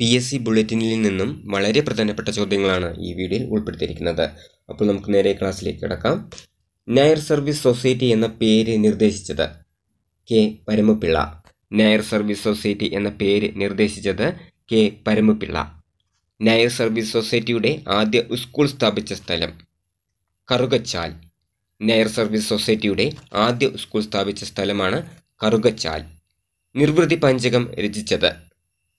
P S C ബുള്ളറ്റിനിൽ നിന്നും വളരെ പ്രധാനപ്പെട്ട ചോദ്യങ്ങളാണ് ഈ വീഡിയോയിൽ ഉൾപ്പെടുത്തിയിരിക്കുന്നത് അപ്പോൾ നമുക്ക് നേരെ ക്ലാസ്സിലേക്ക് കിടക്കാം നായർ സർവീസ് സൊസൈറ്റി എന്ന പേര് നിർദ്ദേശിച്ചത് K Paramapillai Nair service society എന്ന പേര് നിർദ്ദേശിച്ചത് കെ പരമപിള്ള നായർ സർവീസ് സൊസൈറ്റിയുടെ ആദ്യ സ്കൂൾ സ്ഥാപിച്ച സ്ഥലം കറുകച്ചാൽ നായർ സർവീസ് സൊസൈറ്റിയുടെ ആദ്യ സ്കൂൾ സ്ഥാപിച്ച സ്ഥലമാണ് കറുകച്ചാൽ നിർവൃതി പഞ്ചകം രചിച്ചത്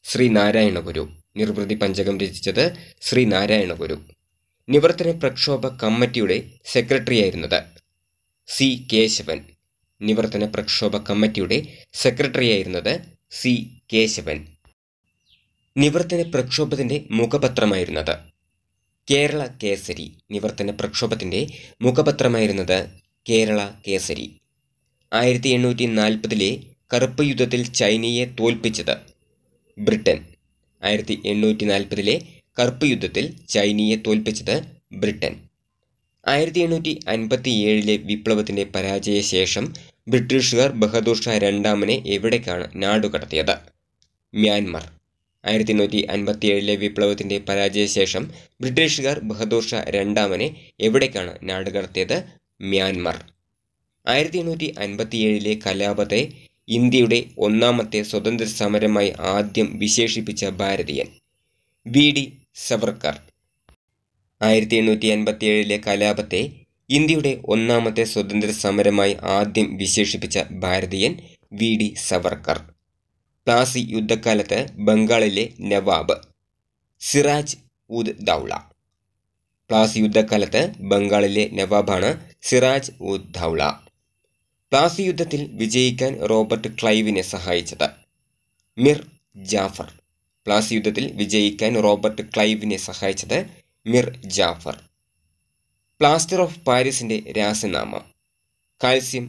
ശ്രീ നാരായണഗുരു നിർവൃതി പഞ്ചകം രചിച്ചത് ശ്രീ നാരായണഗുരു നിവർത്തന പ്രക്ഷോഭ കമ്മിറ്റിയുടെ സെക്രട്ടറിയായിരുന്നത് സി കേശവൻ നിവർത്തന പ്രക്ഷോഭ കമ്മിറ്റിയുടെ സെക്രട്ടറിയായിരുന്നത് സി കേശവൻ നിവർത്തന പ്രക്ഷോഭത്തിൻ്റെ മുഖപത്രമായിരുന്നത് കേരള കേസരി നിവർത്തന പ്രക്ഷോഭത്തിൻ്റെ മുഖപത്രമായിരുന്നത് കേരള കേസരി ആയിരത്തി എണ്ണൂറ്റി നാൽപ്പതിലെ കറുപ്പ് യുദ്ധത്തിൽ ചൈനയെ തോൽപ്പിച്ചത് ബ്രിട്ടൻ ആയിരത്തി എണ്ണൂറ്റി നാൽപ്പതിലെ കറുപ്പ് യുദ്ധത്തിൽ ചൈനയെ തോൽപ്പിച്ചത് ബ്രിട്ടൻ ആയിരത്തി എണ്ണൂറ്റി അൻപത്തി ഏഴിലെ വിപ്ലവത്തിൻ്റെ പരാജയശേഷം ബ്രിട്ടീഷുകാർ ബഹദൂർ ഷാ രണ്ടാമനെ എവിടേക്കാണ് നാടുകടത്തിയത് മ്യാൻമർ ആയിരത്തി എണ്ണൂറ്റി അൻപത്തി ഏഴിലെ വിപ്ലവത്തിൻ്റെ പരാജയശേഷം ബ്രിട്ടീഷുകാർ ബഹദൂർ ഷാ രണ്ടാമനെ എവിടേക്കാണ് നാടുകടത്തിയത് മ്യാൻമർ ആയിരത്തി എണ്ണൂറ്റി അൻപത്തി ഏഴിലെ കലാപത്തെ ഇന്ത്യയുടെ ഒന്നാമത്തെ സ്വതന്ത്ര സമരമായി ആദ്യം വിശേഷിപ്പിച്ച ഭാരതീയൻ വി ഡി സവർക്കർ ആയിരത്തി എണ്ണൂറ്റി അൻപത്തി ഏഴിലെ കലാപത്തെ ഇന്ത്യയുടെ ഒന്നാമത്തെ സ്വതന്ത്ര സമരമായി ആദ്യം വിശേഷിപ്പിച്ച ഭാരതീയൻ വി ഡി സവർക്കർ പ്ലാസി യുദ്ധക്കാലത്ത് ബംഗാളിലെ നവാബ് സിറാജ് ഉദ് ദൗള പ്ലാസി യുദ്ധക്കാലത്ത് ബംഗാളിലെ നവാബാണ് സിറാജ് ഉദ് ദൗള പ്ലാസി യുദ്ധത്തിൽ വിജയിക്കാൻ റോബർട്ട് ക്ലൈവിനെ സഹായിച്ചത് മിർ ജാഫർ പ്ലാസി യുദ്ധത്തിൽ വിജയിക്കാൻ റോബർട്ട് ക്ലൈവിനെ സഹായിച്ചത് മിർ ജാഫർ പ്ലാസ്റ്റർ ഓഫ് പാരീസിൻ്റെ രാസനാമം കാൽസ്യം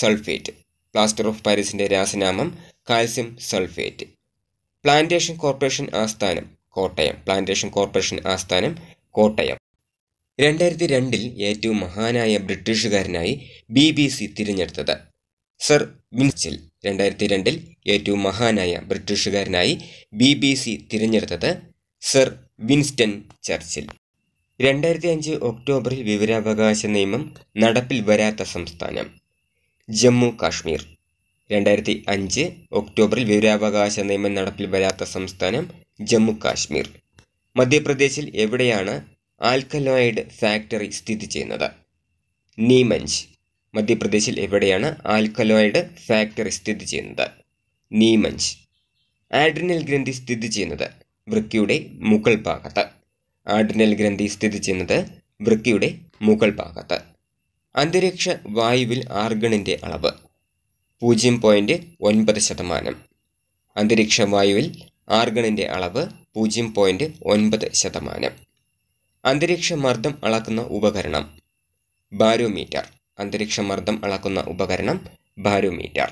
സൾഫേറ്റ് പ്ലാസ്റ്റർ ഓഫ് പാരീസിൻ്റെ രാസനാമം കാൽസ്യം സൾഫേറ്റ് പ്ലാന്റേഷൻ കോർപ്പറേഷൻ ആസ്ഥാനം കോട്ടയം പ്ലാന്റേഷൻ കോർപ്പറേഷൻ ആസ്ഥാനം കോട്ടയം രണ്ടായിരത്തി രണ്ടിൽ ഏറ്റവും മഹാനായ ബ്രിട്ടീഷുകാരനായി ബി ബി സി തിരഞ്ഞെടുത്തത് സർ വിൻസിൽ രണ്ടായിരത്തി രണ്ടിൽ ഏറ്റവും മഹാനായ ബ്രിട്ടീഷുകാരനായി ബി ബി സി തിരഞ്ഞെടുത്തത് സർ വിൻസ്റ്റൺ ചർച്ചിൽ രണ്ടായിരത്തി അഞ്ച് ഒക്ടോബറിൽ വിവരാവകാശ നിയമം നടപ്പിൽ വരാത്ത സംസ്ഥാനം ജമ്മു കാശ്മീർ രണ്ടായിരത്തി അഞ്ച് ഒക്ടോബറിൽ വിവരാവകാശ നിയമം നടപ്പിൽ വരാത്ത സംസ്ഥാനം ജമ്മു കാശ്മീർ മധ്യപ്രദേശിൽ എവിടെയാണ് ആൽക്കലോയിഡ് ഫാക്ടറി സ്ഥിതി ചെയ്യുന്നത് നീമഞ്ച് മധ്യപ്രദേശിൽ എവിടെയാണ് ആൽക്കലോയിഡ് ഫാക്ടറി സ്ഥിതി ചെയ്യുന്നത് നീമഞ്ച് ആഡ്രിനൽ ഗ്രന്ഥി സ്ഥിതി ചെയ്യുന്നത് വൃക്കയുടെ മുകൾ ഭാഗത്ത് ആഡ്രിനൽ ഗ്രന്ഥി സ്ഥിതി ചെയ്യുന്നത് വൃക്കയുടെ മുകൾ ഭാഗത്ത് അന്തരീക്ഷ വായുവിൽ ആർഗണിൻ്റെ അളവ് പൂജ്യം പോയിൻറ്റ് ഒൻപത് ശതമാനം അന്തരീക്ഷ വായുവിൽ ആർഗണിൻ്റെ അളവ് പൂജ്യം പോയിൻറ്റ് ഒൻപത് ശതമാനം അന്തരീക്ഷ മർദ്ദം അളക്കുന്ന ഉപകരണം ബാരോമീറ്റർ അന്തരീക്ഷ മർദ്ദം അളക്കുന്ന ഉപകരണം ബാരോമീറ്റർ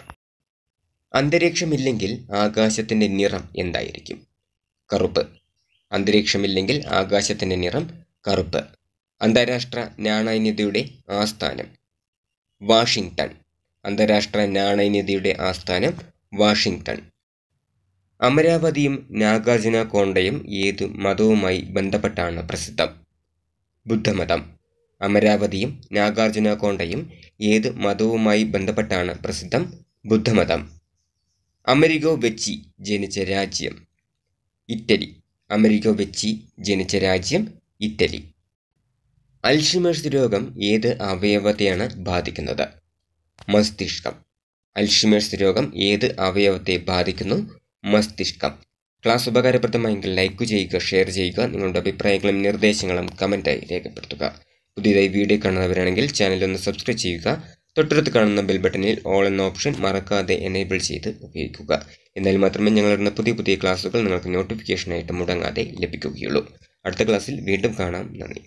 അന്തരീക്ഷമില്ലെങ്കിൽ ആകാശത്തിൻ്റെ നിറം എന്തായിരിക്കും കറുപ്പ് അന്തരീക്ഷമില്ലെങ്കിൽ ആകാശത്തിൻ്റെ നിറം കറുപ്പ് അന്താരാഷ്ട്ര നാണയനിധിയുടെ ആസ്ഥാനം വാഷിങ്ടൺ അന്താരാഷ്ട്ര നാണയനിധിയുടെ ആസ്ഥാനം വാഷിങ്ടൺ അമരാവതിയും നാഗാർജുന കോണ്ടയും ഏതു മതവുമായി ബന്ധപ്പെട്ടാണ് പ്രസിദ്ധം ബുദ്ധമതം അമരാവതിയും നാഗാർജുന കോണ്ടയും ഏത് മതവുമായി ബന്ധപ്പെട്ടാണ് പ്രസിദ്ധം ബുദ്ധമതം അമരികോ വെച്ചി ജനിച്ച രാജ്യം ഇറ്റലി അമരികോ വെച്ചി ജനിച്ച രാജ്യം ഇറ്റലി അൽഷിമേഴ്സ് രോഗം ഏത് അവയവത്തെയാണ് ബാധിക്കുന്നത് മസ്തിഷ്കം അൽഷിമേഴ്സ് രോഗം ഏത് അവയവത്തെ ബാധിക്കുന്നു മസ്തിഷ്കം ക്ലാസ് ഉപകാരപ്രദമായെങ്കിൽ ലൈക്ക് ചെയ്യുക ഷെയർ ചെയ്യുക നിങ്ങളുടെ അഭിപ്രായങ്ങളും നിർദ്ദേശങ്ങളും കമൻറ്റായി രേഖപ്പെടുത്തുക പുതിയതായി വീഡിയോ കാണുന്നവരാണെങ്കിൽ ചാനൽ ഒന്ന് സബ്സ്ക്രൈബ് ചെയ്യുക തൊട്ടടുത്ത് കാണുന്ന ബെൽ ബട്ടണിൽ ഓൾ എന്ന ഓപ്ഷൻ മറക്കാതെ എനേബിൾ ചെയ്ത് ഉപയോഗിക്കുക എന്നാൽ മാത്രമേ ഞങ്ങളിടുന്ന പുതിയ പുതിയ ക്ലാസ്സുകൾ നിങ്ങൾക്ക് നോട്ടിഫിക്കേഷനായിട്ട് മുടങ്ങാതെ ലഭിക്കുകയുള്ളൂ അടുത്ത ക്ലാസ്സിൽ വീണ്ടും കാണാം നന്ദി